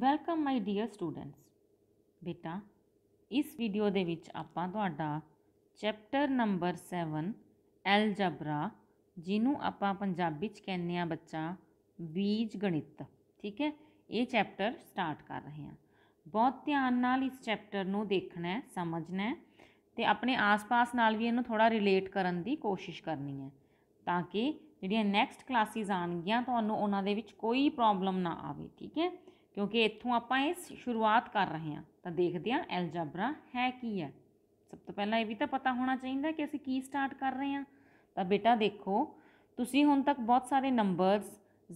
Welcome my dear students ਬੇਟਾ ਇਸ video ਦੇ ਵਿੱਚ ਆਪਾਂ ਤੁਹਾਡਾ ਚੈਪਟਰ ਨੰਬਰ 7 ਐਲਜਬਰਾ ਜਿਹਨੂੰ ਆਪਾਂ ਪੰਜਾਬੀ ਚ ਕਹਿੰਦੇ ਆ ਬੱਚਾ ਬੀਜ ਗਣਿਤ ਠੀਕ ਹੈ ਇਹ ਚੈਪਟਰ ਸਟਾਰਟ ਕਰ ਰਹੇ ਹਾਂ ਬਹੁਤ ਧਿਆਨ ਨਾਲ ਇਸ ਚੈਪਟਰ ਨੂੰ ਦੇਖਣਾ ਹੈ ਸਮਝਣਾ ਹੈ ਤੇ ਆਪਣੇ ਆਸ-ਪਾਸ ਨਾਲ ਵੀ ਇਹਨੂੰ ਥੋੜਾ ਰਿਲੇਟ ਕਰਨ ਦੀ ਕੋਸ਼ਿਸ਼ ਕਰਨੀ ਹੈ ਤਾਂ ਕਿ ਜਿਹੜੀਆਂ ਨੈਕਸਟ ਕਲਾਸਿਸ ਆਣਗੀਆਂ ਤੁਹਾਨੂੰ ਉਹਨਾਂ ਦੇ ਵਿੱਚ ਕੋਈ ਪ੍ਰੋਬਲਮ ਨਾ ਆਵੇ ਠੀਕ ਹੈ ਕਿਉਂਕਿ ਇੱਥੋਂ ਆਪਾਂ ਇਹ ਸ਼ੁਰੂਆਤ ਕਰ ਰਹੇ ਹਾਂ ਤਾਂ ਦੇਖਦੇ ਹਾਂ ਐਲਜਬਰਾ ਹੈ ਕੀ ਹੈ ਸਭ ਤੋਂ ਪਹਿਲਾਂ ਇਹ ਵੀ ਤਾਂ ਪਤਾ ਹੋਣਾ ਚਾਹੀਦਾ ਕਿ ਅਸੀਂ ਕੀ ਸਟਾਰਟ ਕਰ ਰਹੇ ਹਾਂ ਤਾਂ ਬੇਟਾ ਦੇਖੋ ਤੁਸੀਂ ਹੁਣ ਤੱਕ ਬਹੁਤ ਸਾਰੇ ਨੰਬਰਸ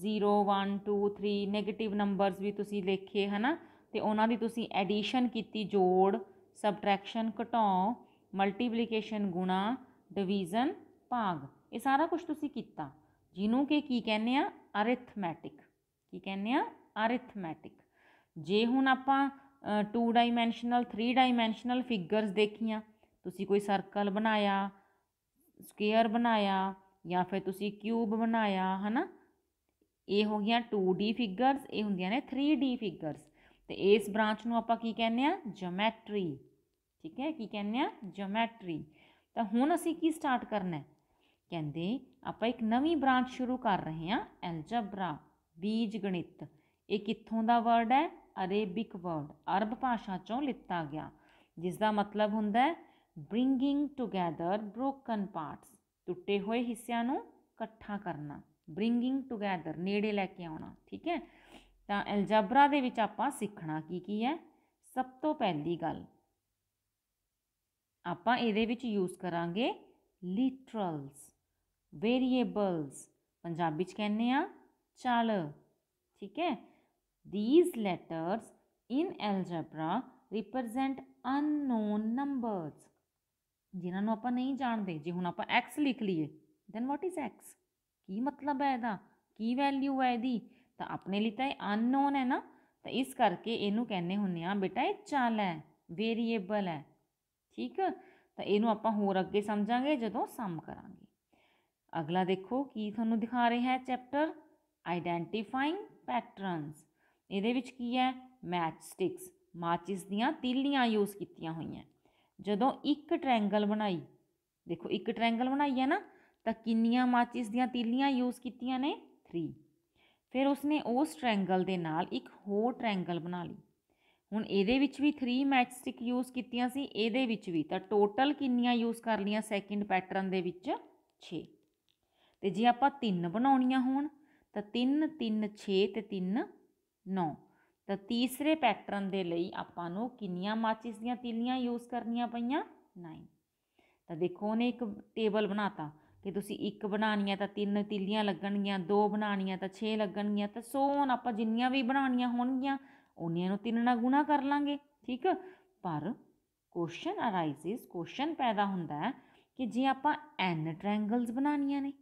0 1 2 3 네ਗੇਟਿਵ ਨੰਬਰਸ ਵੀ ਤੁਸੀਂ ਲਿਖੇ ਹਨਾ ਤੇ ਉਹਨਾਂ ਦੀ ਤੁਸੀਂ ਐਡੀਸ਼ਨ ਕੀਤੀ ਜੋੜ ਸਬਟਰੈਕਸ਼ਨ ਘਟਾਓ ਮਲਟੀਪਲੀਕੇਸ਼ਨ ਗੁਣਾ ਡਿਵੀਜ਼ਨ ਭਾਗ ਇਹ ਸਾਰਾ ਕੁਝ ਤੁਸੀਂ ਕੀਤਾ ਜਿਹਨੂੰ ਕਿ ਕੀ ਕਹਿੰਦੇ ਆ ਅਰਿਥਮੈਟਿਕ ਕੀ ਕਹਿੰਦੇ ਆ ਅਰਥਮੈਟਿਕ ਜੇ ਹੁਣ ਆਪਾਂ 2 ਡਾਈਮੈਂਸ਼ਨਲ 3 ਡਾਈਮੈਂਸ਼ਨਲ ਫਿਗਰਸ ਦੇਖੀਆਂ ਤੁਸੀਂ ਕੋਈ ਸਰਕਲ ਬਣਾਇਆ ਸਕੁਅਰ ਬਣਾਇਆ ਜਾਂ ਫਿਰ ਤੁਸੀਂ ਕਿਊਬ ਬਣਾਇਆ ਹਨਾ ਇਹ ਹੋ ਗਈਆਂ 2D ਫਿਗਰਸ ਇਹ ਹੁੰਦੀਆਂ ਨੇ 3D ਫਿਗਰਸ ਤੇ ਇਸ ਬ੍ਰਾਂਚ ਨੂੰ ਆਪਾਂ ਕੀ ਕਹਿੰਦੇ ਆ ਜਿਓਮੈਟਰੀ ਠੀਕ ਹੈ ਕੀ ਕਹਿੰਦੇ ਆ ਜਿਓਮੈਟਰੀ ਤਾਂ ਹੁਣ ਅਸੀਂ ਕੀ ਸਟਾਰਟ ਕਰਨਾ ਹੈ ਕਹਿੰਦੇ ਆਪਾਂ ਇੱਕ ਨਵੀਂ ਬ੍ਰਾਂਚ ਸ਼ੁਰੂ ਕਰ ਰਹੇ ਹਾਂ ਐਲਜਬਰਾ ਬੀਜ ਗਣਿਤ ਇਹ ਕਿੱਥੋਂ ਦਾ ਵਰਡ ਹੈ ਅਰੇਬਿਕ ਵਰਡ ਅਰਬ ਭਾਸ਼ਾ ਚੋਂ ਲਿੱਤਾ ਗਿਆ ਜਿਸ ਦਾ ਮਤਲਬ ਹੁੰਦਾ ਹੈ ਬ੍ਰਿੰਗਿੰਗ ਟੁਗੇਦਰ ਬ੍ਰੋਕਨ ਪਾਰਟਸ ਟੁੱਟੇ ਹੋਏ ਹਿੱਸਿਆਂ ਨੂੰ ਇਕੱਠਾ ਕਰਨਾ ਬ੍ਰਿੰਗਿੰਗ ਟੁਗੇਦਰ ਨੇੜੇ ਲੈ ਕੇ ਆਉਣਾ ਠੀਕ ਹੈ ਤਾਂ ਐਲਜਬਰਾ ਦੇ ਵਿੱਚ ਆਪਾਂ ਸਿੱਖਣਾ ਕੀ ਕੀ ਹੈ ਸਭ ਤੋਂ ਪਹਿਲੀ ਗੱਲ ਆਪਾਂ ਇਹਦੇ ਵਿੱਚ ਯੂਜ਼ ਕਰਾਂਗੇ ਲਿਟਰਲਸ ਵੇਰੀਏਬਲਸ ਪੰਜਾਬੀ ਚ ਕਹਿੰਦੇ ਆ ਚਲ ਠੀਕ ਹੈ These letters in algebra represent unknown numbers. ਜਿਨ੍ਹਾਂ ਨੂੰ ਆਪਾਂ ਨਹੀਂ ਜਾਣਦੇ ਜੇ ਹੁਣ ਆਪਾਂ x ਲਿਖ ਲਈਏ then what is x ਕੀ ਮਤਲਬ ਹੈ ਇਹਦਾ ਕੀ ਵੈਲਿਊ ਹੈ ਇਹਦੀ ਤਾਂ ਆਪਣੇ ਲਈ ਤਾਂ ਇਹ ਅਨਨੋਨ ਹੈ ਨਾ ਤਾਂ ਇਸ ਕਰਕੇ ਇਹਨੂੰ ਕਹਿੰਨੇ ਹੁੰਨੇ ਆ ਬੇਟਾ ਇਹ ਚਲ ਹੈ ਵੇਰੀਏਬਲ ਹੈ ਠੀਕ ਤਾਂ ਇਹਨੂੰ ਆਪਾਂ ਹੋਰ ਅੱਗੇ ਸਮਝਾਂਗੇ ਜਦੋਂ ਸਮ ਕਰਾਂਗੇ ਅਗਲਾ ਦੇਖੋ ਕੀ ਤੁਹਾਨੂੰ ਦਿਖਾ ਰਿਹਾ ਹੈ ਚੈਪਟਰ ਆਈਡੈਂਟੀਫਾਈਂਗ ਪੈਟਰਨਸ ਇਹਦੇ ਵਿੱਚ ਕੀ ਹੈ ਮੈਚ ਸਟਿਕਸ ਮਾਚਿਸ ਦੀਆਂ ਤੀਲੀਆਂ ਯੂਜ਼ ਕੀਤੀਆਂ ਹੋਈਆਂ ਜਦੋਂ ਇੱਕ ਟ੍ਰਾਇੰਗਲ ਬਣਾਈ ਦੇਖੋ ਇੱਕ ਟ੍ਰਾਇੰਗਲ ਬਣਾਈ ਹੈ ਨਾ ਤਾਂ ਕਿੰਨੀਆਂ ਮਾਚਿਸ ਦੀਆਂ ਤੀਲੀਆਂ ਯੂਜ਼ ਕੀਤੀਆਂ ਨੇ 3 ਫਿਰ ਉਸਨੇ ਉਸ ਟ੍ਰਾਇੰਗਲ ਦੇ ਨਾਲ ਇੱਕ ਹੋਰ ਟ੍ਰਾਇੰਗਲ ਬਣਾ ਲਈ ਹੁਣ ਇਹਦੇ ਵਿੱਚ ਵੀ 3 ਮੈਚ ਸਟਿਕ ਯੂਜ਼ ਕੀਤੀਆਂ ਸੀ ਇਹਦੇ ਵਿੱਚ ਵੀ ਤਾਂ ਟੋਟਲ ਕਿੰਨੀਆਂ ਯੂਜ਼ ਕਰ ਲੀਆਂ ਸੈਕਿੰਡ ਪੈਟਰਨ ਦੇ ਵਿੱਚ 6 ਤੇ ਜੇ ਆਪਾਂ 3 ਬਣਾਉਣੀਆਂ ਹੋਣ ਤਾਂ 3 3 6 ਤੇ 3 9 ਤਾਂ ਤੀਸਰੇ ਪੈਟਰਨ ਦੇ ਲਈ ਆਪਾਂ ਨੂੰ ਕਿੰਨੀਆਂ ਮਾਚਿਸ ਦੀਆਂ ਤਿਲੀਆਂ ਯੂਜ਼ ਕਰਨੀਆਂ ਪਈਆਂ 9 ਤਾਂ ਦੇਖੋ ਉਹਨੇ ਇੱਕ ਟੇਬਲ ਬਣਾਤਾ ਕਿ ਤੁਸੀਂ ਇੱਕ ਬਣਾਣੀ ਹੈ ਤਾਂ ਤਿੰਨ ਤਿਲੀਆਂ ਲੱਗਣਗੀਆਂ ਦੋ ਬਣਾਣੀਆਂ ਤਾਂ 6 ਲੱਗਣਗੀਆਂ ਤਾਂ ਸੋਨ ਆਪਾਂ ਜਿੰਨੀਆਂ ਵੀ ਬਣਾਣੀਆਂ ਹੋਣਗੀਆਂ ਉਹਨੀਆਂ ਨੂੰ ਤਿੰਨ ਨਾਲ ਗੁਣਾ ਕਰ ਲਾਂਗੇ ਠੀਕ ਪਰ ਕੁਐਸਚਨ ਅਰਾਈਜ਼ਸ ਕੁਐਸਚਨ ਪੈਦਾ ਹੁੰਦਾ ਹੈ ਕਿ ਜੇ ਆਪਾਂ n ਟ੍ਰਾਇੰਗਲਸ ਬਣਾਣੀਆਂ ਨੇ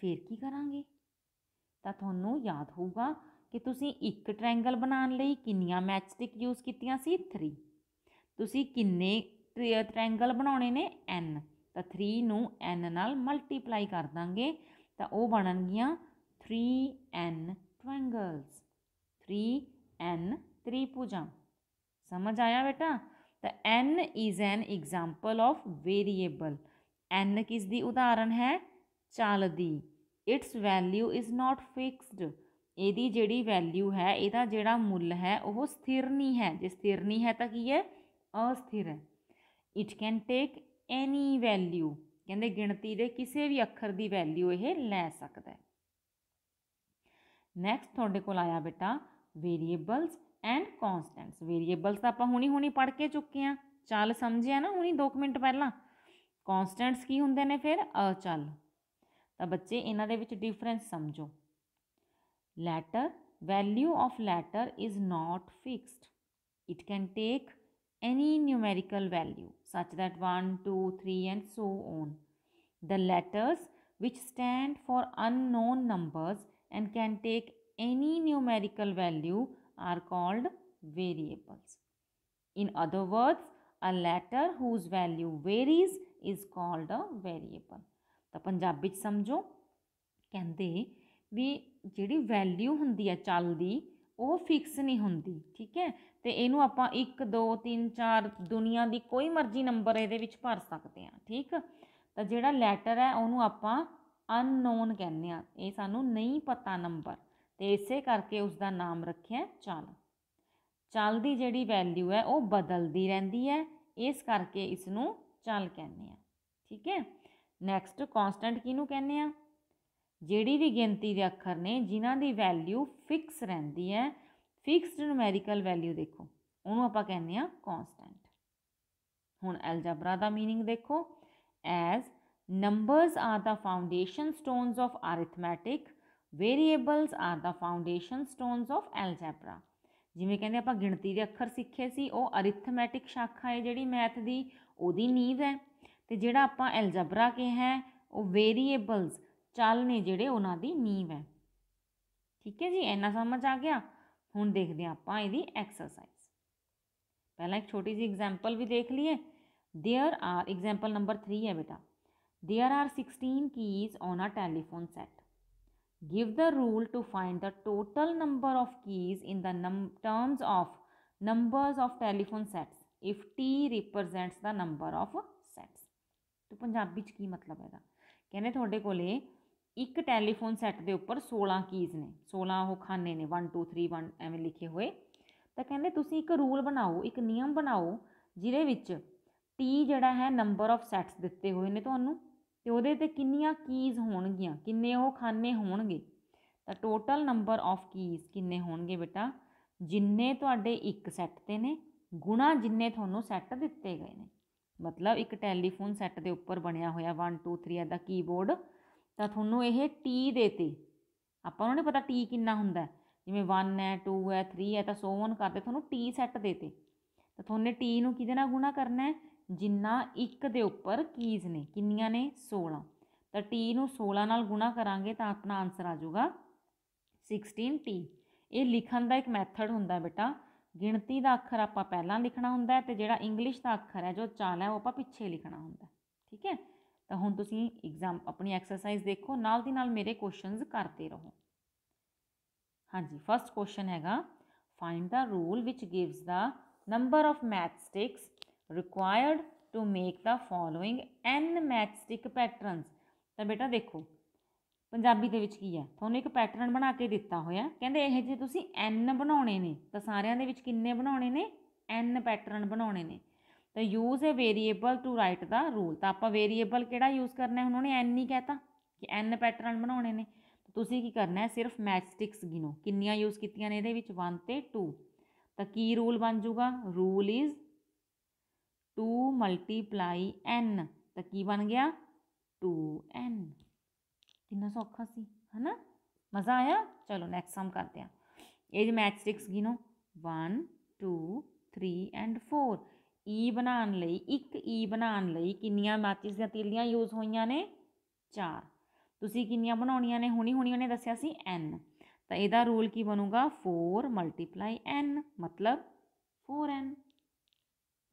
ਫਿਰ ਕੀ ਕਰਾਂਗੇ ਤਾਂ ਤੁਹਾਨੂੰ ਯਾਦ ਹੋਊਗਾ ਕਿ ਤੁਸੀਂ ਇੱਕ ਟ੍ਰਾਇੰਗਲ ਬਣਾਉਣ ਲਈ ਕਿੰਨੀਆਂ ਮੈਚਸਟਿਕ ਯੂਜ਼ ਕੀਤੀਆਂ ਸੀ 3 ਤੁਸੀਂ ਕਿੰਨੇ ਟ੍ਰਾਇੰਗਲ ਬਣਾਉਣੇ ਨੇ n ਤਾਂ 3 ਨੂੰ n ਨਾਲ ਮਲਟੀਪਲਾਈ ਕਰ ਦਾਂਗੇ ਤਾਂ ਉਹ ਬਣਨਗੀਆਂ 3n ਟ੍ਰਾਇੰਗਲਸ 3n ਤ੍ਰਿਭੁਜਾਂ ਸਮਝ ਆਇਆ ਬੇਟਾ ਤਾਂ n is an example of variable n ਕਿਸ ਦੀ ਉਦਾਹਰਣ ਹੈ ਚਾਲ ਦੀ its value is not fixed ਇਹਦੀ ਜਿਹੜੀ ਵੈਲਿਊ ਹੈ ਇਹਦਾ ਜਿਹੜਾ ਮੁੱਲ ਹੈ ਉਹ ਸਥਿਰ ਨਹੀਂ ਹੈ ਜੇ ਸਥਿਰ ਨਹੀਂ ਹੈ ਤਾਂ ਕੀ ਹੈ ਅਸਥਿਰ ਹੈ it can take any value ਕਹਿੰਦੇ ਗਿਣਤੀ ਦੇ ਕਿਸੇ ਵੀ ਅੱਖਰ ਦੀ ਵੈਲਿਊ ਇਹ ਲੈ ਸਕਦਾ ਹੈ ਨੈਕਸਟ ਤੁਹਾਡੇ ਕੋਲ ਆਇਆ ਬੇਟਾ ਵੇਰੀਏਬਲਸ ਐਂਡ ਕਨਸਟੈਂਟਸ ਵੇਰੀਏਬਲਸ ਤਾਂ ਆਪਾਂ ਹੁਣੀ ਹੁਣੀ ਪੜ੍ਹ ਕੇ ਚੁੱਕੇ ਆ ਚੱਲ ਸਮਝਿਆ ਨਾ ਹੁਣੀ 2 ਮਿੰਟ ਪਹਿਲਾਂ ਕਨਸਟੈਂਟਸ ਕੀ ਹੁੰਦੇ ਨੇ ਫਿਰ ਅਚਲ ਤਾਂ ਬੱਚੇ ਇਹਨਾਂ ਦੇ ਵਿੱਚ ਡਿਫਰੈਂਸ ਸਮਝੋ Latter value of latter is not fixed. It can take any numerical value such that 1, 2, 3 and so on. The letters which stand for unknown numbers and can take any numerical value are called variables. In other words, a letter whose value varies is called a variable. The Punjab ਵਿੱਚ ਸਮਝੋ ਕਹਿੰਦੇ ਵੀ ਜਿਹੜੀ value ਹੁੰਦੀ ਹੈ ਚੱਲ ਦੀ ਉਹ fix ਨਹੀਂ ਹੁੰਦੀ ਠੀਕ ਹੈ ਤੇ ਇਹਨੂੰ ਆਪਾਂ 1 2 3 4 ਦੁਨੀਆ ਦੀ ਕੋਈ ਮਰਜ਼ੀ ਨੰਬਰ ਇਹਦੇ ਵਿੱਚ ਭਰ ਸਕਦੇ ਆ ਠੀਕ ਤਾਂ ਜਿਹੜਾ ਲੈਟਰ ਹੈ ਉਹਨੂੰ ਆਪਾਂ ਅਨਨੋਨ ਕਹਿੰਦੇ ਆ ਇਹ ਸਾਨੂੰ ਨਹੀਂ ਪਤਾ ਨੰਬਰ ਤੇ ਇਸੇ ਕਰਕੇ ਉਸ ਦਾ ਨਾਮ ਰੱਖਿਆ ਚੱਲ ਚੱਲ ਦੀ ਜਿਹੜੀ ਵੈਲਿਊ ਹੈ ਉਹ ਬਦਲਦੀ ਰਹਿੰਦੀ ਹੈ ਇਸ ਕਰਕੇ ਇਸ ਨੂੰ ਚੱਲ ਕਹਿੰਦੇ ਆ ਠੀਕ ਹੈ ਨੈਕਸਟ ਕਨਸਟੈਂਟ ਕਿਹਨੂੰ ਕਹਿੰਦੇ ਆ ਜਿਹੜੀ ਵੀ ਗਿਣਤੀ ਦੇ ਅੱਖਰ ਨੇ ਜਿਨ੍ਹਾਂ ਦੀ ਵੈਲਿਊ ਫਿਕਸ ਰਹਿੰਦੀ ਹੈ ਫਿਕਸਡ ਨੂਮੈਰੀਕਲ ਵੈਲਿਊ ਦੇਖੋ ਉਹਨੂੰ ਆਪਾਂ ਕਹਿੰਦੇ ਆ ਕਨਸਟੈਂਟ ਹੁਣ ਐਲਜਬਰਾ ਦਾ मीनिंग ਦੇਖੋ as numbers are the foundation stones of arithmetic variables are the foundation stones of algebra ਜਿਵੇਂ ਕਹਿੰਦੇ ਆਪਾਂ ਗਿਣਤੀ ਦੇ ਅੱਖਰ ਸਿੱਖੇ ਸੀ ਉਹ ਅਰਿਥਮੈਟਿਕ ਸ਼ਾਖਾ ਹੈ ਜਿਹੜੀ ਮੈਥ ਦੀ ਉਹਦੀ ਨੀਵ ਹੈ ਤੇ ਜਿਹੜਾ ਆਪਾਂ ਐਲਜਬਰਾ ਕਿਹਾ ਉਹ ਵੇਰੀਏਬਲਸ चल ने जोड़े उन्होंने नींव है ठीक है जी इन्ना समझ आ गया हूँ देखते ਹਾਂ ਆਪਾਂ पहला एक छोटी जी ਛੋਟੀ भी देख लीए there are example number three है बेटा there are sixteen keys on a telephone set give the rule to find the total number of keys in the terms of numbers of telephone sets if T represents the number of sets तो पंजाबी की मतलब है कहने थोड़े को ਇੱਕ telephone set ਦੇ ਉੱਪਰ 16 ਕੀਜ਼ ਨੇ 16 ਉਹ ਖਾਨੇ ਨੇ 1 2 3 1 ਐਵੇਂ ਲਿਖੇ ਹੋਏ ਤਾਂ ਕਹਿੰਦੇ ਤੁਸੀਂ ਇੱਕ ਰੂਲ ਬਣਾਓ ਇੱਕ ਨਿਯਮ ਬਣਾਓ ਜਿਹਦੇ ਵਿੱਚ t ਜਿਹੜਾ ਹੈ ਨੰਬਰ ਆਫ ਸੈਟਸ ਦਿੱਤੇ ਹੋਏ ਨੇ ਤੁਹਾਨੂੰ ਤੇ ਉਹਦੇ ਤੇ ਕਿੰਨੀਆਂ ਕੀਜ਼ ਹੋਣਗੀਆਂ ਕਿੰਨੇ ਉਹ ਖਾਨੇ ਹੋਣਗੇ ਤਾਂ ਟੋਟਲ ਨੰਬਰ ਆਫ ਕੀਜ਼ ਕਿੰਨੇ ਹੋਣਗੇ ਬੇਟਾ ਜਿੰਨੇ ਤੁਹਾਡੇ ਇੱਕ ਸੈੱਟ ਤੇ ਨੇ ਗੁਣਾ ਜਿੰਨੇ ਤੁਹਾਨੂੰ ਸੈੱਟ ਦਿੱਤੇ ਗਏ ਨੇ ਮਤਲਬ ਇੱਕ ਟੈਲੀਫੋਨ ਸੈੱਟ ਦੇ ਉੱਪਰ ਬਣਿਆ ਹੋਇਆ 1 2 3 ਦਾ ਕੀਬੋਰਡ ਤਾਂ ਤੁਹਾਨੂੰ ਇਹ t ਦੇ ਤੇ ਆਪਾਂ ਨੂੰ ਨਹੀਂ ਪਤਾ t ਕਿੰਨਾ ਹੁੰਦਾ ਜਿਵੇਂ 1 ਹੈ 2 ਹੈ 3 ਹੈ ਤਾਂ ਸੋ ਔਨ ਕਰਦੇ ਤੁਹਾਨੂੰ t ਸੈੱਟ ਦੇ ਤੇ ਤਾਂ ਤੁਹਾਨੂੰ t ਨੂੰ ਕਿਹਦੇ ਨਾਲ ਗੁਣਾ ਕਰਨਾ ਹੈ ਜਿੰਨਾ 1 ਦੇ ਉੱਪਰ ਕੀਜ਼ ਨੇ ਕਿੰਨੀਆਂ ਨੇ 16 ਤਾਂ t ਨੂੰ 16 ਨਾਲ ਗੁਣਾ ਕਰਾਂਗੇ ਤਾਂ ਆਪਣਾ ਆਨਸਰ ਆ ਜਾਊਗਾ 16t ਇਹ ਲਿਖਣ ਦਾ ਇੱਕ ਮੈਥਡ ਹੁੰਦਾ ਬੇਟਾ ਗਿਣਤੀ ਦਾ ਅੱਖਰ ਆਪਾਂ ਪਹਿਲਾਂ ਲਿਖਣਾ ਹੁੰਦਾ ਤੇ ਜਿਹੜਾ ਇੰਗਲਿਸ਼ ਦਾ ਅੱਖਰ ਹੈ ਜੋ ਚਾਲ ਹੈ ਉਹ ਆਪਾਂ ਪਿੱਛੇ ਲਿਖਣਾ ਹੁੰਦਾ ਠੀਕ ਹੈ ਤਾਂ ਹੁਣ ਤੁਸੀਂ ਐਗਜ਼ਾਮ ਆਪਣੀ ਐਕਸਰਸਾਈਜ਼ ਦੇਖੋ ਨਾਲ ਦੀ ਨਾਲ ਮੇਰੇ ਕੁਐਸਚਨਸ ਕਰਦੇ ਰਹੋ ਹਾਂਜੀ ਫਰਸਟ ਕੁਐਸਚਨ ਹੈਗਾ find the rule which gives the number of matchsticks required to make the N math matchstick patterns ਤਾਂ ਬੇਟਾ ਦੇਖੋ ਪੰਜਾਬੀ ਦੇ ਵਿੱਚ ਕੀ ਹੈ ਤੁਹਾਨੂੰ ਇੱਕ ਪੈਟਰਨ ਬਣਾ ਕੇ ਦਿੱਤਾ ਹੋਇਆ ਕਹਿੰਦੇ ਇਹ ਜੇ ਤੁਸੀਂ ਐਨ ਬਣਾਉਣੇ ਨੇ ਤਾਂ ਸਾਰਿਆਂ ਦੇ ਵਿੱਚ ਕਿੰਨੇ ਬਣਾਉਣੇ ਨੇ ਐਨ ਪੈਟਰਨ ਬਣਾਉਣੇ ਨੇ ਤਾਂ use a variable to write the rule ਤਾਂ ਆਪਾਂ ਵੇਰੀਏਬਲ ਕਿਹੜਾ ਯੂਜ਼ ਕਰਨਾ ਹੈ ਉਹਨਾਂ ਨੇ ਐਨ ਨਹੀਂ ਕਹਤਾ ਕਿ ਐਨ ਪੈਟਰਨ ਬਣਾਉਣੇ ਨੇ ਤੁਸੀਂ ਕੀ ਕਰਨਾ ਹੈ ਸਿਰਫ ਮੈਚਸਟਿਕਸ ਗਿਨੋ ਕਿੰਨੀਆਂ ਯੂਜ਼ ਕੀਤੀਆਂ ਨੇ ਇਹਦੇ ਵਿੱਚ 1 ਤੇ 2 ਤਾਂ ਕੀ ਰੂਲ ਬਣ ਜਾਊਗਾ ਰੂਲ ਇਜ਼ 2 ਮਲਟੀਪਲਾਈ ਐਨ ਤਾਂ ਕੀ ਬਣ ਗਿਆ 2n ਕਿੰਨਾ ਸੌਖਾ ਸੀ ਹਨਾ ਮਜ਼ਾ ਆਇਆ ਚਲੋ ਨੈਕਸਟ ਸਮ ਕਰਦੇ ਆ ਇਹ ਮੈਚਸਟਿਕਸ ਗਿਨੋ 1 2 3 ਐਂਡ 4 ਈ e ਬਣਾਉਣ ਲਈ ਇੱਕ ਈ e ਬਣਾਉਣ ਲਈ ਕਿੰਨੀਆਂ ਮਾਚਿਸ ਦੀਆਂ ਤੀਲੀਆਂ ਯੂਜ਼ ਹੋਈਆਂ ਨੇ ਚਾਰ ਤੁਸੀਂ ਕਿੰਨੀਆਂ ਬਣਾਉਣੀਆਂ ਨੇ ਹੁਣੀ ਹੁਣੀ ਉਹਨੇ ਦੱਸਿਆ ਸੀ n ਤਾਂ ਇਹਦਾ ਰੂਲ ਕੀ ਬਣੂਗਾ 4 n ਮਤਲਬ 4n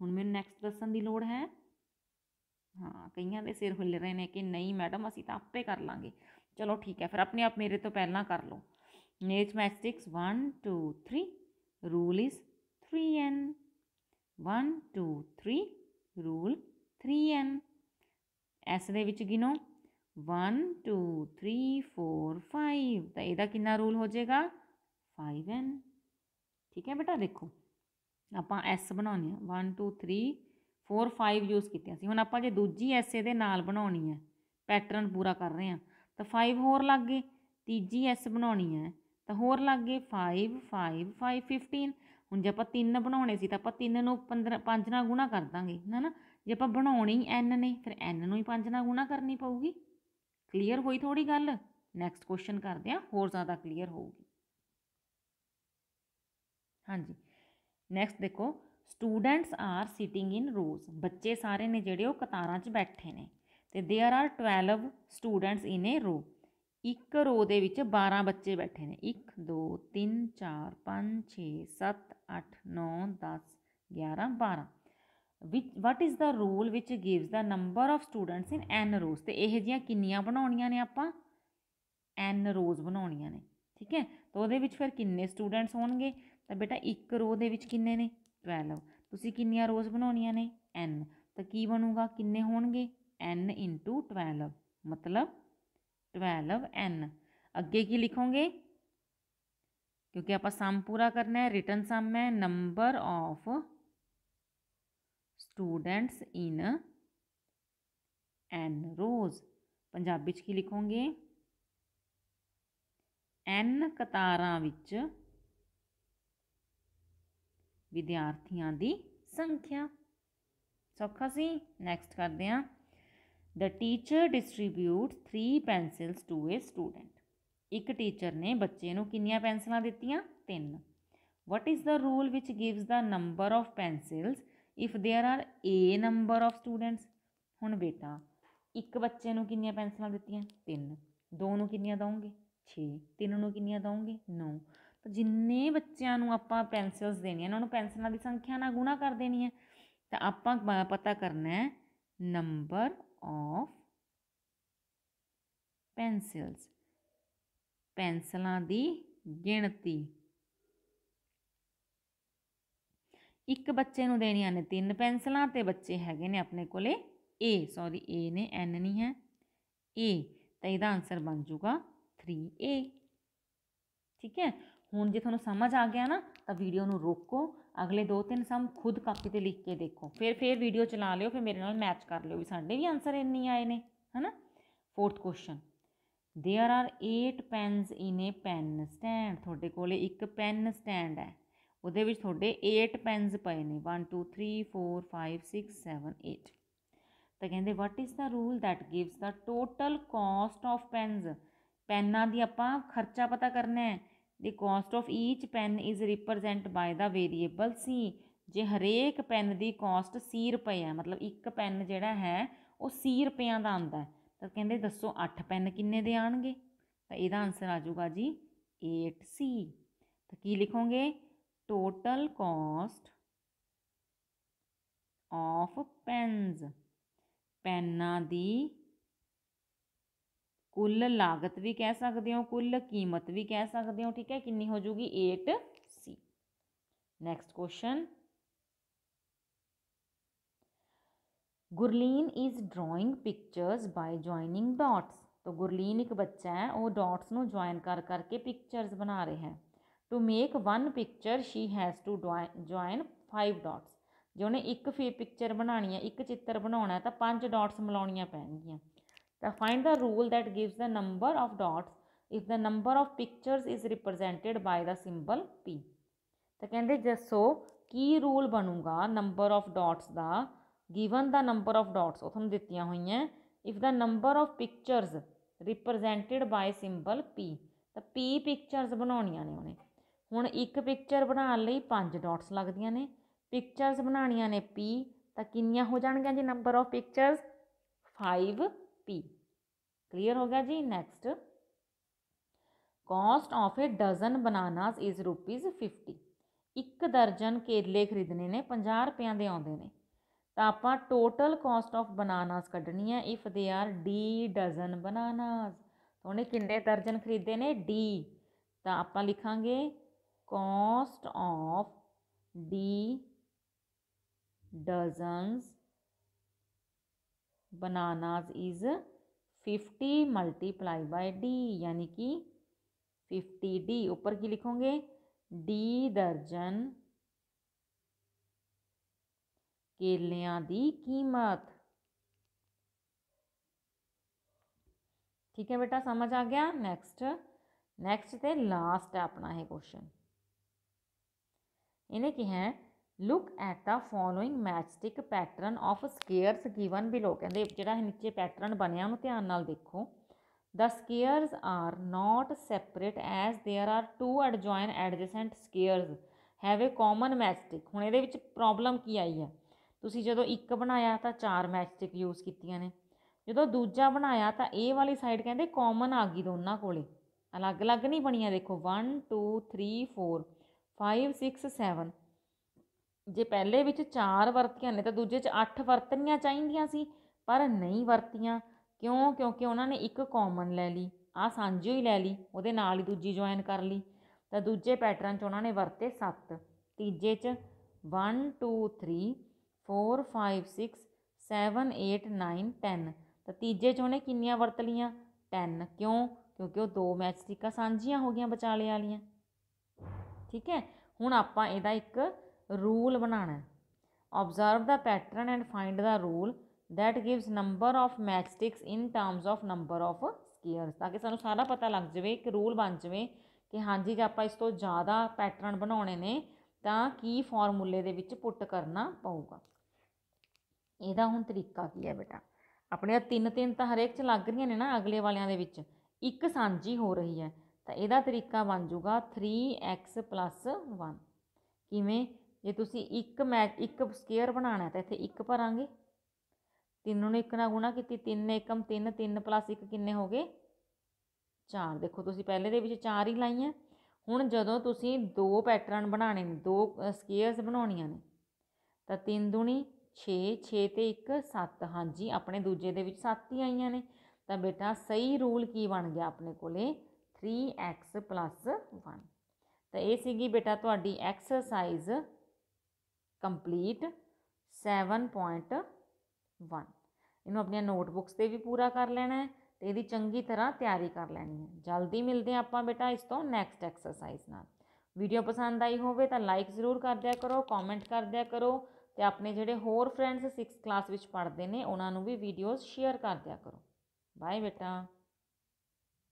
ਹੁਣ ਮੈਨੂੰ ਨੈਕਸਟ ਦੱਸਣ ਦੀ ਲੋੜ ਹੈ ਹਾਂ ਕਈਆਂ ਦੇ ਸਿਰ ਹਿੱਲ ਰਹੇ ਨੇ ਕਿ ਨਹੀਂ ਮੈਡਮ ਅਸੀਂ ਤਾਂ ਆਪੇ ਕਰ ਲਾਂਗੇ ਚਲੋ ਠੀਕ ਹੈ ਫਿਰ ਆਪਣੇ ਆਪ ਮੇਰੇ ਤੋਂ ਪਹਿਲਾਂ ਕਰ ਲਓ ਨੇਥ mathematics 1 2 3 rule is 3n 1 2 3 rule 3n s ਦੇ ਵਿੱਚ ਗਿਨੋ 1 2 3 4 5 ਤਾਂ ਇਹਦਾ ਕਿੰਨਾ ਰੂਲ ਹੋ ਜਾਏਗਾ 5n ਠੀਕ ਹੈ ਬੇਟਾ ਦੇਖੋ ਆਪਾਂ s ਬਣਾਉਣੀ ਆ 1 2 3 4 5 ਯੂਜ਼ ਕੀਤੀਆਂ ਸੀ ਹੁਣ ਆਪਾਂ ਜੇ ਦੂਜੀ ਐਸੇ ਦੇ ਨਾਲ ਬਣਾਉਣੀ ਹੈ ਪੈਟਰਨ ਪੂਰਾ ਕਰ ਰਹੇ ਆ ਤਾਂ 5 ਹੋਰ ਲੱਗ ਗਏ ਤੀਜੀ ਐਸ ਬਣਾਉਣੀ ਹੈ ਤਾਂ ਹੋਰ ਲੱਗ ਗਏ 5 5 5 15 ਹੁਣ ਜੇ ਆਪਾਂ 3 ਬਣਾਉਣੇ ਸੀ ਤਾਂ ਆਪਾਂ 3 ਨੂੰ 15 5 ਨਾਲ ਗੁਣਾ ਕਰ ਦਾਂਗੇ ਹਨਾ ਜੇ ਆਪਾਂ ਬਣਾਉਣੀ n ਨੇ ਫਿਰ n ਨੂੰ ਹੀ 5 ਨਾਲ ਗੁਣਾ ਕਰਨੀ ਪਊਗੀ ਕਲੀਅਰ ਹੋਈ ਥੋੜੀ ਗੱਲ ਨੈਕਸਟ ਕੁਐਸਚਨ ਕਰਦੇ ਆ ਹੋਰ ਜ਼ਿਆਦਾ ਕਲੀਅਰ ਹੋਊਗੀ ਹਾਂਜੀ ਨੈਕਸਟ ਦੇਖੋ students are sitting in rows ਬੱਚੇ ਸਾਰੇ ਨੇ ਜਿਹੜੇ ਉਹ ਕਤਾਰਾਂ 'ਚ ਬੈਠੇ ਨੇ ਤੇ there are 12 students in a row ਇੱਕ ਰੋ ਦੇ ਵਿੱਚ 12 ਬੱਚੇ ਬੈਠੇ ਨੇ 1 2 3 4 5 6 7 8 9 10 11 12 ਵਿਚ what is the rule which gives the number of students in N rows ਤੇ ਇਹ ਜੀਆਂ ਕਿੰਨੀਆਂ ਬਣਾਉਣੀਆਂ ਨੇ ਆਪਾਂ ਐਨ ਰੋਸ ਬਣਾਉਣੀਆਂ ਨੇ ਠੀਕ ਹੈ ਤਾਂ ਉਹਦੇ ਵਿੱਚ ਫਿਰ ਕਿੰਨੇ ਸਟੂਡੈਂਟਸ ਹੋਣਗੇ ਤਾਂ ਬੇਟਾ ਇੱਕ ਰੋ ਦੇ ਵਿੱਚ ਕਿੰਨੇ ਨੇ 12 ਤੁਸੀਂ ਕਿੰਨੀਆਂ ਰੋਸ ਬਣਾਉਣੀਆਂ ਨੇ ਐਨ ਤਾਂ ਕੀ ਬਣੂਗਾ ਕਿੰਨੇ ਹੋਣਗੇ ਐਨ 12 ਮਤਲਬ ट्वेल्व एन अगे की लिखोगे क्योंकि आप सम पूरा करना है रिटर्न सम है number of students in N rows Punjabi की लिखोगे एन कतार विद्यार्थियों की संख्या सौखा सी नैक्सट करते हैं the teacher distribute 3 pencils to a student ਇੱਕ ਟੀਚਰ ਨੇ ਬੱਚੇ ਨੂੰ ਕਿੰਨੀਆਂ ਪੈਨਸਲਾਂ ਦਿੱਤੀਆਂ ਤਿੰਨ what is the rule which gives the number of pencils if there are a number of students ਹੁਣ ਬੇਟਾ ਇੱਕ ਬੱਚੇ ਨੂੰ ਕਿੰਨੀਆਂ ਪੈਨਸਲਾਂ ਦਿੱਤੀਆਂ ਤਿੰਨ ਦੋ ਨੂੰ ਕਿੰਨੀਆਂ ਦਵਾਂਗੇ 6 ਤਿੰਨ ਨੂੰ ਕਿੰਨੀਆਂ ਦਵਾਂਗੇ 9 ਤਾਂ ਜਿੰਨੇ ਬੱਚਿਆਂ ਨੂੰ ਆਪਾਂ ਪੈਨਸਲਸ ਦੇਣੀਆਂ ਉਹਨਾਂ ਨੂੰ ਪੈਨਸਲਾਂ ਦੀ ਸੰਖਿਆ ਨਾਲ ਗੁਣਾ ਕਰ ਦੇਣੀ ਹੈ ਤਾਂ ਆਪਾਂ ਪਤਾ ਕਰਨਾ ਹੈ ਨੰਬਰ of pencils ਪੈਨਸਲਾਂ ਦੀ ਗਿਣਤੀ ਇੱਕ ਬੱਚੇ ਨੂੰ ਦੇਣੀਆਂ ਨੇ ਤਿੰਨ ਪੈਨਸਲਾਂ ਤੇ ਬੱਚੇ ਹੈਗੇ ਨੇ ਆਪਣੇ ਕੋਲੇ A ਸੌਰੀ A ਨੇ N ਨਹੀਂ ਹੈ A ਤਾਂ ਇਹਦਾ ਆਨਸਰ ਬਣ ਜਾਊਗਾ 3A ਠੀਕ ਹੈ ਹੁਣ ਜੇ ਤੁਹਾਨੂੰ ਸਮਝ ਆ ਗਿਆ ਨਾ ਤਾਂ ਵੀਡੀਓ ਨੂੰ ਰੋਕੋ ਅਗਲੇ ਦੋ ਤਿੰਨ ਸਮ ਖੁਦ ਕਾਪੀ ਤੇ ਲਿਖ ਕੇ ਦੇਖੋ ਫਿਰ ਫਿਰ ਵੀਡੀਓ ਚਲਾ ਲਿਓ ਫਿਰ ਮੇਰੇ ਨਾਲ ਮੈਚ ਕਰ ਲਿਓ ਵੀ ਸਾਡੇ ਵੀ ਆਨਸਰ ਇੰਨੇ ਆਏ ਨੇ ਹਨਾ fourth question there are 8 pens in a pen stand ਤੁਹਾਡੇ ਕੋਲੇ ਇੱਕ ਪੈਨ ਸਟੈਂਡ ਹੈ ਉਹਦੇ ਵਿੱਚ ਤੁਹਾਡੇ 8 ਪੈਨਸ ਪਏ ਨੇ 1 2 3 4 5 6 7 8 ਤਾਂ ਕਹਿੰਦੇ what is the rule that gives the total cost of pens ਪੈਨਾਂ ਦੀ ਆਪਾਂ ਖਰਚਾ ਪਤਾ ਕਰਨਾ ਹੈ ਦੀ cost of each pen is represent by the variable C ਜੇ ਹਰੇਕ ਪੈਨ ਦੀ ਕਾਸਟ 100 ਰੁਪਏ ਹੈ ਮਤਲਬ ਇੱਕ ਪੈਨ ਜਿਹੜਾ ਹੈ ਉਹ 100 ਰੁਪਿਆਂ ਦਾ ਆਂਦਾ ਤਾਂ ਕਹਿੰਦੇ ਦੱਸੋ 8 ਪੈਨ ਕਿੰਨੇ ਦੇ ਆਣਗੇ ਤਾਂ ਇਹਦਾ ਆਨਸਰ ਆ ਜਾਊਗਾ ਜੀ 8C ਤਾਂ ਕੀ ਲਿਖੋਗੇ ਟੋਟਲ ਕਾਸਟ ਆਫ ਪੈਨਸ ਪੈਨਾਂ ਦੀ ਕੁੱਲ ਲਾਗਤ ਵੀ ਕਹਿ ਸਕਦੇ ਹੋ ਕੁੱਲ ਕੀਮਤ ਵੀ ਕਹਿ ਸਕਦੇ ਹੋ ਠੀਕ ਹੈ ਕਿੰਨੀ ਹੋ ਜੂਗੀ 8c next question Gurleen is drawing pictures by joining dots ਤੋ ਗੁਰਲੀਨ ਇੱਕ ਬੱਚਾ ਹੈ ਉਹ ਡਾਟਸ ਨੂੰ ਜੁਆਇਨ ਕਰ ਕਰਕੇ ਪਿਕਚਰਸ ਬਣਾ ਰਿਹਾ ਹੈ to make one picture she has to join 5 dots ਜੇ ਉਹਨੇ ਇੱਕ ਫੇ ਪਿਕਚਰ ਬਣਾਣੀ ਹੈ ਇੱਕ ਚਿੱਤਰ ਬਣਾਉਣਾ ਹੈ ਤਾਂ ਪੰਜ ਡਾਟਸ ਮਿਲਾਉਣੀਆਂ ਪੈਣਗੀਆਂ Now find the rule that gives the number of dots if the number of pictures is represented by the symbol P. ਤਾਂ ਕਹਿੰਦੇ ਦੱਸੋ ਕੀ ਰੂਲ ਬਣੂਗਾ ਨੰਬਰ ਆਫ ਡਾਟਸ ਦਾ given the number of dots ਉਹ ਤੁਹਾਨੂੰ ਦਿੱਤੀਆਂ ਹੋਈਆਂ if the number of pictures represented by symbol P ਤਾਂ P ਪਿਕਚਰਸ ਬਣਾਉਣੀਆਂ ਨੇ ਉਹਨੇ ਹੁਣ ਇੱਕ ਪਿਕਚਰ ਬਣਾਉਣ ਲਈ 5 ਡਾਟਸ ਲੱਗਦੀਆਂ ਨੇ ਪਿਕਚਰਸ ਬਣਾਉਣੀਆਂ ਨੇ P ਤਾਂ ਕਿੰਨੀਆਂ ਹੋ ਜਾਣਗੀਆਂ ਜੀ number of pictures 5 P clear ਹੋ ਗਿਆ ਜੀ next cost of a dozen bananas is rupees 50 ਇੱਕ ਦਰਜਨ ਕੇਲੇ ਖਰੀਦਨੇ ਨੇ 50 ਰੁਪਿਆਂ ਦੇ ਆਉਂਦੇ ਨੇ ਤਾਂ ਆਪਾਂ ਟੋਟਲ ਕਾਸਟ ਆਫ ਬਨਾਨਾਸ ਕੱਢਣੀ ਹੈ if they are D dozen bananas ਉਹਨੇ ਕਿੰਨੇ ਦਰਜਨ ਖਰੀਦੇ ਨੇ ਡੀ ਤਾਂ ਆਪਾਂ ਲਿਖਾਂਗੇ cost of D dozens bananas is fifty multiply by D यानी कि फिफ्टी डी ऊपर की लिखोगे डी दर्जन केलिया की कीमत ठीक है बेटा समझ आ गया नेक्स्ट नेक्स्ट से लास्ट है अपना है क्वेश्चन इन्हें क्या है look at the following matchstick pattern of squares given below ਕਹਿੰਦੇ ਜਿਹੜਾ ਨੀਚੇ ਪੈਟਰਨ ਬਣਿਆ ਉਹਨੂੰ ਧਿਆਨ ਨਾਲ ਦੇਖੋ the ਸਕੇਅਰਸ are not separate as there are two ਐਡਜੋਇਨ adjacent ਸਕੇਅਰਸ have a common matchstick ਹੁਣ ਇਹਦੇ ਵਿੱਚ ਪ੍ਰੋਬਲਮ ਕੀ ਆਈ ਹੈ ਤੁਸੀਂ ਜਦੋਂ ਇੱਕ ਬਣਾਇਆ ਤਾਂ ਚਾਰ ਮੈਚਸਟਿਕ ਯੂਜ਼ ਕੀਤੀਆਂ ਨੇ ਜਦੋਂ ਦੂਜਾ ਬਣਾਇਆ ਤਾਂ ਇਹ ਵਾਲੀ ਸਾਈਡ ਕਹਿੰਦੇ ਕਾਮਨ ਆ ਗਈ ਦੋਨਾਂ ਕੋਲੇ ਅਲੱਗ-ਅਲੱਗ ਨਹੀਂ ਬਣੀਆਂ ਦੇਖੋ 1 2 3 4 5 6 7 ਜੇ ਪਹਿਲੇ ਵਿੱਚ ਚਾਰ ਵਰਤੀਆਂ ਨੇ ਤਾਂ ਦੂਜੇ 'ਚ ਅੱਠ ਵਰਤਣੀਆਂ ਚਾਹੀਦੀਆਂ ਸੀ ਪਰ ਨਹੀਂ ਵਰਤੀਆਂ ਕਿਉਂ ਕਿਉਂਕਿ ਉਹਨਾਂ ਨੇ ਇੱਕ ਕਾਮਨ ਲੈ ਲਈ ਆ ਸਾਂਝੀ ਹੀ ਲੈ ਲਈ ਉਹਦੇ ਨਾਲ ਹੀ ਦੂਜੀ ਜੁਆਇਨ ਕਰ ਲਈ ਤਾਂ ਦੂਜੇ ਪੈਟਰਨ 'ਚ ਉਹਨਾਂ ਨੇ ਵਰਤੇ 7 ਤੀਜੇ 'ਚ 1 2 3 4 5 6 7 8 9 10 ਤਾਂ ਤੀਜੇ 'ਚ ਉਹਨੇ ਕਿੰਨੀਆਂ ਵਰਤ ਲੀਆਂ 10 ਕਿਉਂ ਕਿਉਂਕਿ ਉਹ ਦੋ ਮੈਚ ਸਟਿਕਾਂ ਸਾਂਝੀਆਂ ਹੋ ਗਈਆਂ ਵਿਚਾਲੇ ਵਾਲੀਆਂ ਠੀਕ ਹੈ ਹੁਣ ਆਪਾਂ ਇਹਦਾ ਇੱਕ ਬਣਾਣਾ banana ਦਾ pattern and find the rule that gives number of matchsticks in terms of number of squares ਤਾਂ ਕਿ ਸਾਨੂੰ ਸਾਰਾ ਪਤਾ ਲੱਗ ਜਾਵੇ ਇੱਕ ਰੂਲ ਬਣ ਜਾਵੇ ਕਿ ਹਾਂਜੀ ਜੇ ਆਪਾਂ ਇਸ ਤੋਂ ਜ਼ਿਆਦਾ ਪੈਟਰਨ ਬਣਾਉਣੇ ਨੇ ਤਾਂ ਕੀ ਫਾਰਮੂਲੇ ਦੇ ਵਿੱਚ ਪੁੱਟ ਕਰਨਾ ਪਊਗਾ ਇਹਦਾ ਹੁਣ ਤਰੀਕਾ ਕੀ ਹੈ ਬੇਟਾ ਆਪਣੇ ਤਿੰਨ ਤਿੰਨ ਤਾਂ ਹਰੇਕ ਚ ਲੱਗ ਰਹੀਆਂ ਨੇ ਨਾ ਅਗਲੇ ਵਾਲਿਆਂ ਦੇ ਵਿੱਚ ਇੱਕ ਸਾਂਝੀ ਹੋ ਰਹੀ ਹੈ ਤਾਂ ਇਹਦਾ ਤਰੀਕਾ ਬਣ ਜਾਊਗਾ 3x 1 ਕਿਵੇਂ ਜੇ ਤੁਸੀਂ ਇੱਕ ਮੈ ਇੱਕ ਸਕੁਅਰ ਬਣਾਉਣਾ ਤਾਂ ਇੱਥੇ ਇੱਕ ਭਰਾਂਗੇ ਤਿੰਨ ਨੂੰ ਇੱਕ ਨਾਲ ਗੁਣਾ ਕੀਤੀ 3 ਏਕਮ 3 3 ਪਲੱਸ 1 ਕਿੰਨੇ ਹੋ ਗਏ 4 ਦੇਖੋ ਤੁਸੀਂ ਪਹਿਲੇ ਦੇ ਵਿੱਚ 4 ਹੀ ਲਾਈਆਂ ਹੁਣ ਜਦੋਂ ਤੁਸੀਂ ਦੋ ਪੈਟਰਨ ਬਣਾਣੇ ਨੇ ਦੋ ਸਕੁਅਰਸ ਬਣਾਉਣੀਆਂ ਨੇ ਤਾਂ 3 ਦੁਣੀ 6 6 ਤੇ 1 7 ਹਾਂਜੀ ਆਪਣੇ ਦੂਜੇ ਦੇ ਵਿੱਚ 7 ਹੀ ਆਈਆਂ ਨੇ ਤਾਂ ਬੇਟਾ ਸਹੀ ਰੂਲ ਕੀ ਬਣ ਗਿਆ ਆਪਣੇ ਕੋਲੇ 3x 1 ਤਾਂ ਇਹ ਸੀਗੀ ਬੇਟਾ ਤੁਹਾਡੀ ਐਕਸਰਸਾਈਜ਼ ਕੰਪਲੀਟ 7.1 ਇਹਨੂੰ ਆਪਣੀਆਂ ਨੋਟਬੁੱਕਸ ਤੇ ਵੀ ਪੂਰਾ ਕਰ ਲੈਣਾ ਹੈ ਤੇ ਇਹਦੀ ਚੰਗੀ ਤਰ੍ਹਾਂ ਤਿਆਰੀ ਕਰ ਲੈਣੀ ਹੈ ਜਲਦੀ ਮਿਲਦੇ ਆ ਆਪਾਂ ਬੇਟਾ ਇਸ ਤੋਂ ਨੈਕਸਟ ਐਕਸਰਸਾਈਜ਼ ਨਾਲ ਵੀਡੀਓ ਪਸੰਦ ਆਈ ਹੋਵੇ ਤਾਂ ਲਾਈਕ ਜ਼ਰੂਰ ਕਰ ਦਿਆ ਕਰੋ ਕਮੈਂਟ ਕਰ ਦਿਆ ਕਰੋ ਤੇ ਆਪਣੇ ਜਿਹੜੇ ਹੋਰ ਫਰੈਂਡਸ 6th ਕਲਾਸ ਵਿੱਚ ਪੜ੍ਹਦੇ ਨੇ ਉਹਨਾਂ ਨੂੰ ਵੀ ਵੀਡੀਓਜ਼ ਸ਼ੇਅਰ ਕਰ ਦਿਆ ਕਰੋ ਬਾਏ ਬੇਟਾ